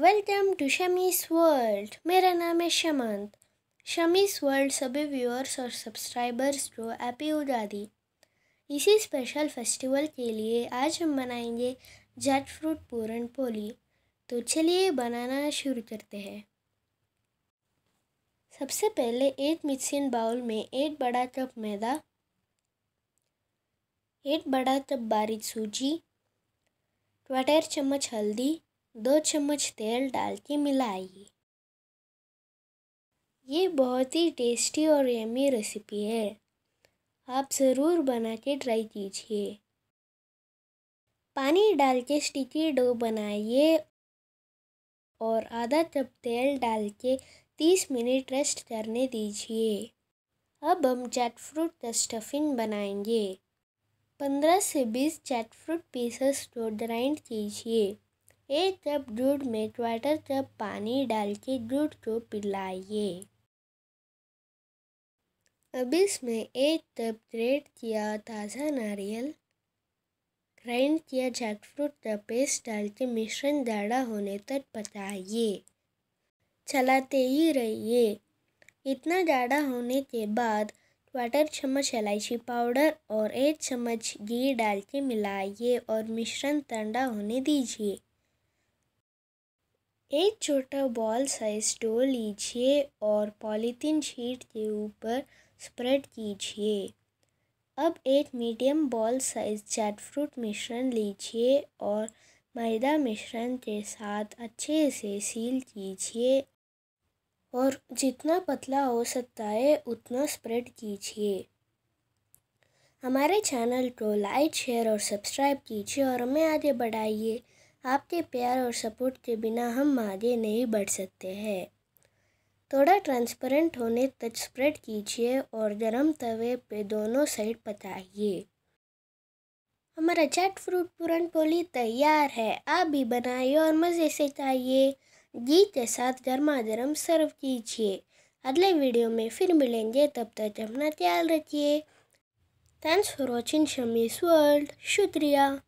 welcome to शमीस world मेरा नाम है शमंत शमीस वर्ल्ड सभी व्यूअर्स और सब्सक्राइबर्स को हैप्पी उगादी इसी स्पेशल फेस्टिवल के लिए आज हम बनाएंगे जैट फ्रूट पूरन पोली तो चलिए बनाना शुरू करते हैं सबसे पहले एक मिक्सिंग बाउल में एक बड़ा कप मैदा एक बड़ा कप बारीक सूजी क्वाटर चम्मच हल्दी दो चम्मच तेल डाल के मिलाइए ये बहुत ही टेस्टी और यमी रेसिपी है आप ज़रूर बना के ट्राई कीजिए पानी डाल के स्टिकी डो बनाइए और आधा कप तेल डाल के तीस मिनट रेस्ट करने दीजिए अब हम चैट फ्रूट का स्टफिंग बनाएंगे पंद्रह से बीस चैट फ्रूट पीसेस को ग्राइंड कीजिए एक कप दूध में क्वार्टर कप पानी डाल के दूध को पिलाइए अब इसमें एक कप ग्रेट किया ताज़ा नारियल ग्राइंड किया जैक फ्रूट का पेस्ट डाल के मिश्रण गाढ़ा होने तक पकाइए चलाते ही रहिए इतना गाढ़ा होने के बाद क्वार्टर चम्मच इलायची पाउडर और एक चम्मच घी डाल के मिलाइए और मिश्रण ठंडा होने दीजिए एक छोटा बॉल साइज डो लीजिए और पॉलीथीन शीट के ऊपर स्प्रेड कीजिए अब एक मीडियम बॉल साइज जैटफ्रूट मिश्रण लीजिए और मैदा मिश्रण के साथ अच्छे से सील कीजिए और जितना पतला हो सकता है उतना स्प्रेड कीजिए हमारे चैनल को लाइक शेयर और सब्सक्राइब कीजिए और हमें आगे बढ़ाइए आपके प्यार और सपोर्ट के बिना हम आगे नहीं बढ़ सकते हैं थोड़ा ट्रांसपेरेंट होने तक स्प्रेड कीजिए और गर्म तवे पे दोनों साइड पकाइए हमारा चट फ्रूट पूरन पोली तैयार है आप भी बनाइए और मज़े से खाइए घी के साथ गर्मा गर्म सर्व कीजिए अगले वीडियो में फिर मिलेंगे तब तक अपना ख्याल रखिए thanks for watching Shamees world शुक्रिया